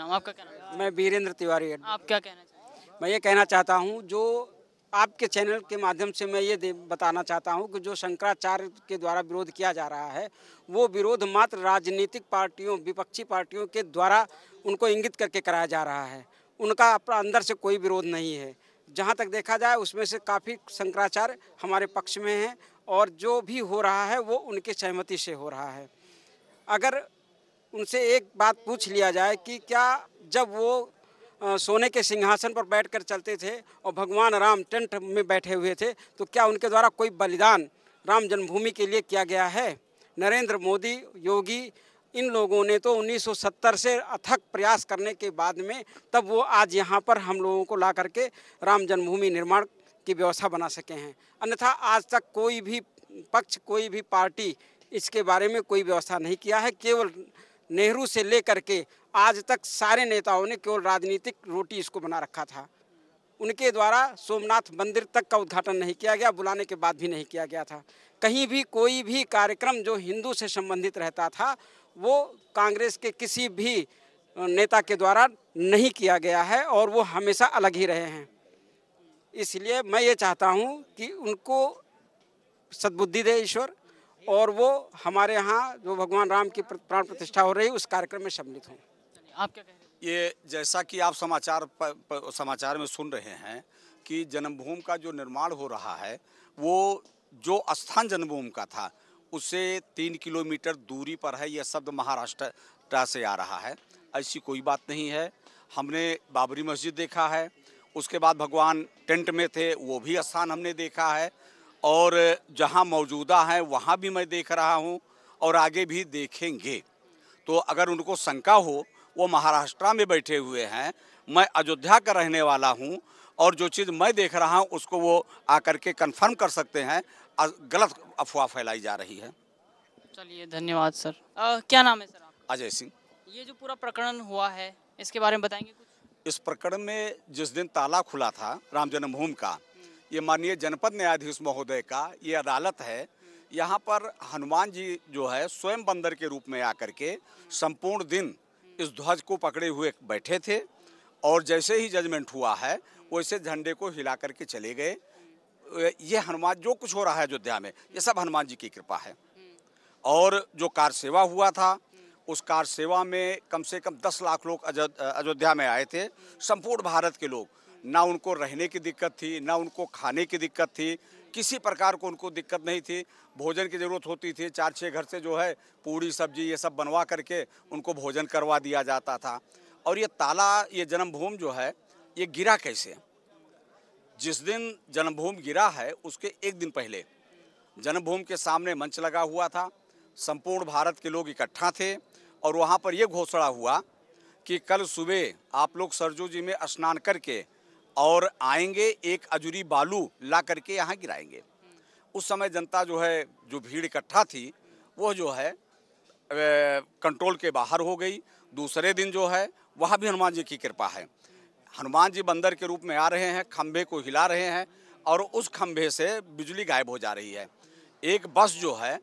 नाम आपका मैं वीरेंद्र तिवारी आप क्या कहना चाहते मैं ये कहना चाहता हूँ जो आपके चैनल के माध्यम से मैं ये बताना चाहता हूँ कि जो शंकराचार्य के द्वारा विरोध किया जा रहा है वो विरोध मात्र राजनीतिक पार्टियों विपक्षी पार्टियों के द्वारा उनको इंगित करके कराया जा रहा है उनका अपना अंदर से कोई विरोध नहीं है जहाँ तक देखा जाए उसमें से काफ़ी शंकराचार्य हमारे पक्ष में हैं और जो भी हो रहा है वो उनके सहमति से हो रहा है अगर उनसे एक बात पूछ लिया जाए कि क्या जब वो सोने के सिंहासन पर बैठकर चलते थे और भगवान राम टेंट में बैठे हुए थे तो क्या उनके द्वारा कोई बलिदान राम जन्मभूमि के लिए किया गया है नरेंद्र मोदी योगी इन लोगों ने तो 1970 से अथक प्रयास करने के बाद में तब वो आज यहाँ पर हम लोगों को ला करके राम जन्मभूमि निर्माण की व्यवस्था बना सके हैं अन्यथा आज तक कोई भी पक्ष कोई भी पार्टी इसके बारे में कोई व्यवस्था नहीं किया है केवल नेहरू से लेकर के आज तक सारे नेताओं ने केवल राजनीतिक रोटी इसको बना रखा था उनके द्वारा सोमनाथ मंदिर तक का उद्घाटन नहीं किया गया बुलाने के बाद भी नहीं किया गया था कहीं भी कोई भी कार्यक्रम जो हिंदू से संबंधित रहता था वो कांग्रेस के किसी भी नेता के द्वारा नहीं किया गया है और वो हमेशा अलग ही रहे हैं इसलिए मैं ये चाहता हूँ कि उनको सद्बुद्धि दे ईश्वर और वो हमारे यहाँ जो भगवान राम की प्राण प्रतिष्ठा हो रही है उस कार्यक्रम में सम्मिलित हों आप क्या कह ये जैसा कि आप समाचार प, प, समाचार में सुन रहे हैं कि जन्मभूमि का जो निर्माण हो रहा है वो जो स्थान जन्मभूमि का था उससे तीन किलोमीटर दूरी पर है यह शब्द महाराष्ट्र से आ रहा है ऐसी कोई बात नहीं है हमने बाबरी मस्जिद देखा है उसके बाद भगवान टेंट में थे वो भी स्थान हमने देखा है और जहां मौजूदा हैं वहां भी मैं देख रहा हूं और आगे भी देखेंगे तो अगर उनको शंका हो वो महाराष्ट्र में बैठे हुए हैं मैं अयोध्या का रहने वाला हूँ और जो चीज़ मैं देख रहा हूँ उसको वो आकर के कन्फर्म कर सकते हैं गलत अफवाह फैलाई जा रही है चलिए धन्यवाद सर आ, क्या नाम है सर अजय सिंह ये जो पूरा प्रकरण हुआ है इसके बारे में बताएंगे कुछ इस प्रकरण में जिस दिन ताला खुला था राम जन्मभूमि का ये माननीय जनपद न्यायाधीश महोदय का ये अदालत है यहाँ पर हनुमान जी जो है स्वयं बंदर के रूप में आकर के संपूर्ण दिन इस ध्वज को पकड़े हुए बैठे थे और जैसे ही जजमेंट हुआ है वैसे झंडे को हिला करके चले गए ये हनुमान जो कुछ हो रहा है अयोध्या में ये सब हनुमान जी की कृपा है और जो कार सेवा हुआ था उस कार सेवा में कम से कम दस लाख लोग अयोध्या में आए थे संपूर्ण भारत के लोग ना उनको रहने की दिक्कत थी ना उनको खाने की दिक्कत थी किसी प्रकार को उनको दिक्कत नहीं थी भोजन की ज़रूरत होती थी चार छः घर से जो है पूड़ी सब्जी ये सब बनवा करके उनको भोजन करवा दिया जाता था और ये ताला ये जन्मभूमि जो है ये गिरा कैसे जिस दिन जन्मभूमि गिरा है उसके एक दिन पहले जन्मभूमि के सामने मंच लगा हुआ था संपूर्ण भारत के लोग इकट्ठा थे और वहाँ पर यह घोषणा हुआ कि कल सुबह आप लोग सरजू जी में स्नान करके और आएंगे एक अजूरी बालू ला करके यहाँ गिराएंगे उस समय जनता जो है जो भीड़ इकट्ठा थी वह जो है कंट्रोल के बाहर हो गई दूसरे दिन जो है वहाँ भी हनुमान जी की कृपा है हनुमान जी बंदर के रूप में आ रहे हैं खम्भे को हिला रहे हैं और उस खम्भे से बिजली गायब हो जा रही है एक बस जो है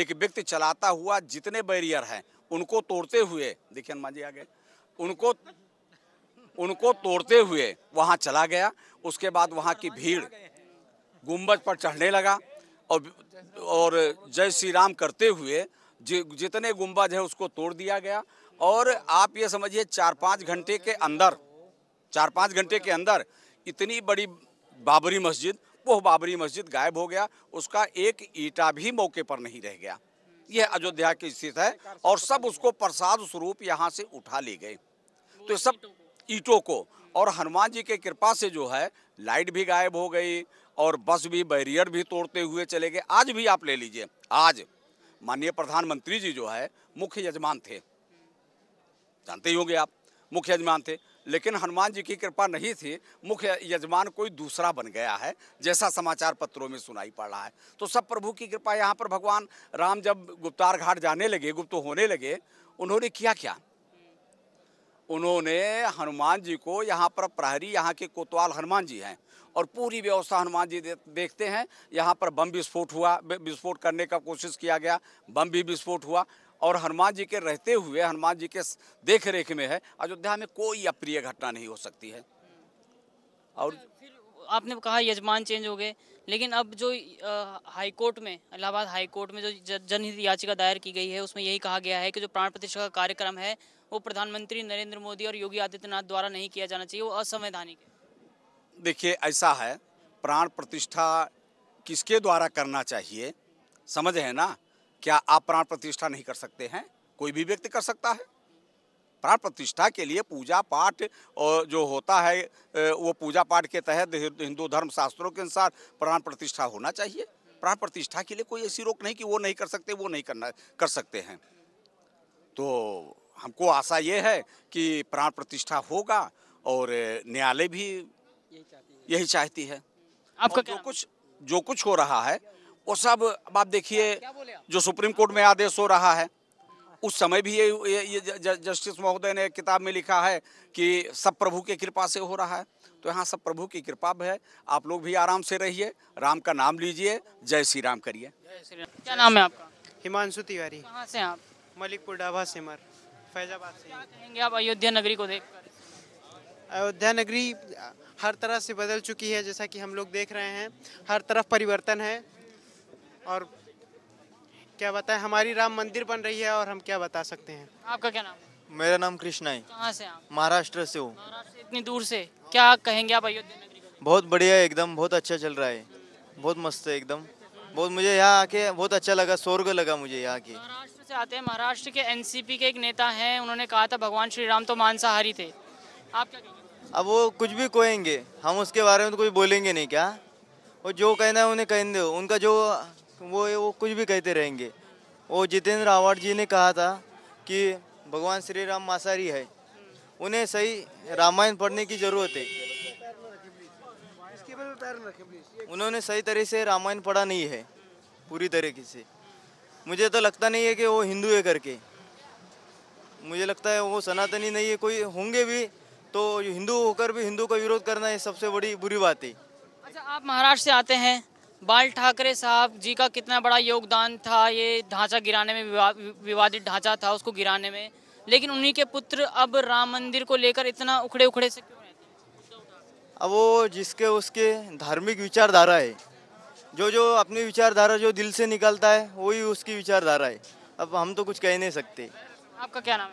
एक व्यक्ति चलाता हुआ जितने बैरियर हैं उनको तोड़ते हुए देखिए हनुमान जी आ गए उनको उनको तोड़ते हुए वहाँ चला गया उसके बाद वहाँ की भीड़ गुम्बद पर चढ़ने लगा और और जय श्री राम करते हुए जि, जितने गुम्बद है उसको तोड़ दिया गया और आप ये समझिए चार पाँच घंटे के अंदर चार पाँच घंटे के अंदर इतनी बड़ी बाबरी मस्जिद वो बाबरी मस्जिद गायब हो गया उसका एक ईटा भी मौके पर नहीं रह गया यह अयोध्या की स्थित है और सब उसको प्रसाद स्वरूप यहाँ से उठा ले गए तो सब ईटों को और हनुमान जी के कृपा से जो है लाइट भी गायब हो गई और बस भी बैरियर भी तोड़ते हुए चले गए आज भी आप ले लीजिए आज माननीय प्रधानमंत्री जी जो है मुख्य यजमान थे जानते ही होंगे आप मुख्य यजमान थे लेकिन हनुमान जी की कृपा नहीं थी मुख्य यजमान कोई दूसरा बन गया है जैसा समाचार पत्रों में सुनाई पड़ रहा है तो सब प्रभु की कृपा यहाँ पर भगवान राम जब गुप्तार घाट जाने लगे गुप्त होने लगे उन्होंने किया क्या उन्होंने हनुमान जी को यहाँ पर प्रहरी यहाँ के कोतवाल हनुमान जी हैं और पूरी व्यवस्था हनुमान जी देखते हैं यहाँ पर बम विस्फोट हुआ विस्फोट करने का कोशिश किया गया बम भी विस्फोट हुआ और हनुमान जी के रहते हुए हनुमान जी के देख रेख में है अयोध्या में कोई अप्रिय घटना नहीं हो सकती है और आपने कहा यजमान चेंज हो गए लेकिन अब जो हाई कोर्ट में इलाहाबाद हाई कोर्ट में जो जनहित याचिका दायर की गई है उसमें यही कहा गया है कि जो प्राण प्रतिष्ठा का कार्यक्रम है वो प्रधानमंत्री नरेंद्र मोदी और योगी आदित्यनाथ द्वारा नहीं किया जाना चाहिए वो असंवैधानिक है देखिए ऐसा है प्राण प्रतिष्ठा किसके द्वारा करना चाहिए समझ है ना क्या आप प्राण प्रतिष्ठा नहीं कर सकते हैं कोई भी व्यक्ति कर सकता है प्राण प्रतिष्ठा के लिए पूजा पाठ और जो होता है वो पूजा पाठ के तहत हिंदू धर्म शास्त्रों के अनुसार प्राण प्रतिष्ठा होना चाहिए प्राण प्रतिष्ठा के लिए कोई ऐसी रोक नहीं कि वो नहीं कर सकते वो नहीं करना कर सकते हैं तो हमको आशा ये है कि प्राण प्रतिष्ठा होगा और न्यायालय भी यही चाहती है आपका जो कुछ जो कुछ हो रहा है वो सब अब आप देखिए जो सुप्रीम कोर्ट में आदेश हो रहा है उस समय भी ये, ये, ये जस्टिस महोदय ने किताब में लिखा है कि सब प्रभु की कृपा से हो रहा है तो यहाँ सब प्रभु की कृपा है आप लोग भी आराम से रहिए राम का नाम लीजिए जय श्री राम करिए क्या नाम है आपका हिमांशु तिवारी कहाँ से आप मलिकपुर डाबा सिमर फैजाबाद से कहेंगे आप अयोध्या नगरी को देख अयोध्या नगरी हर तरह से बदल चुकी है जैसा कि हम लोग देख रहे हैं हर तरफ परिवर्तन है और क्या बताएं हमारी राम मंदिर बन रही है और हम क्या बता सकते हैं आपका क्या नाम है मेरा नाम कृष्णा है कहाँ से आप महाराष्ट्र से हूँ इतनी दूर से क्या कहेंगे आप अयोध्या नगरी बहुत बढ़िया एकदम बहुत अच्छा चल रहा है बहुत मस्त है एकदम बहुत मुझे यहाँ आके बहुत अच्छा लगा स्वर्ग लगा मुझे यहाँ आके महाराष्ट्र से आते हैं महाराष्ट्र के एनसीपी के एक नेता हैं उन्होंने कहा था भगवान श्री राम तो मांसाहारी थे आप क्या अब वो कुछ भी कहेंगे हम उसके बारे में तो कुछ बोलेंगे नहीं क्या और जो कहना है उन्हें कहें दो उनका जो वो वो कुछ भी कहते रहेंगे वो जितेंद्र आवाड जी ने कहा था कि भगवान श्री राम मासारी है उन्हें सही रामायण पढ़ने की ज़रूरत है उन्होंने सही तरह से रामायण पढ़ा नहीं है पूरी तरीके से मुझे तो लगता नहीं है कि वो हिंदू है करके मुझे लगता है वो सनातनी नहीं है कोई होंगे भी तो हिंदू होकर भी हिंदू का विरोध करना ये सबसे बड़ी बुरी बात है अच्छा आप महाराष्ट्र से आते हैं बाल ठाकरे साहब जी का कितना बड़ा योगदान था ये ढांचा गिराने में विवादित ढांचा था उसको गिराने में लेकिन उन्हीं के पुत्र अब राम मंदिर को लेकर इतना उखड़े उखड़े से क्यों अब वो जिसके उसके धार्मिक विचारधारा है जो जो अपनी विचारधारा जो दिल से निकलता है वही उसकी विचारधारा है अब हम तो कुछ कह नहीं सकते आपका क्या नाम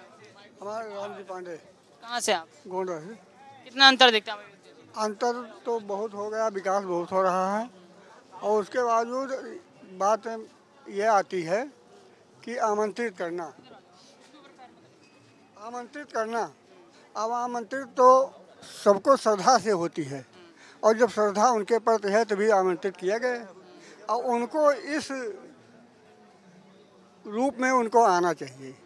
है पांडे कहाँ से आप गोंडा से कितना अंतर देखते हैं अंतर तो बहुत हो गया विकास बहुत हो रहा है और उसके बावजूद बात यह आती है कि आमंत्रित करना आमंत्रित करना अब आमंत्रित तो सबको श्रद्धा से होती है और जब श्रद्धा उनके प्रति है तभी आमंत्रित किया गया और उनको इस रूप में उनको आना चाहिए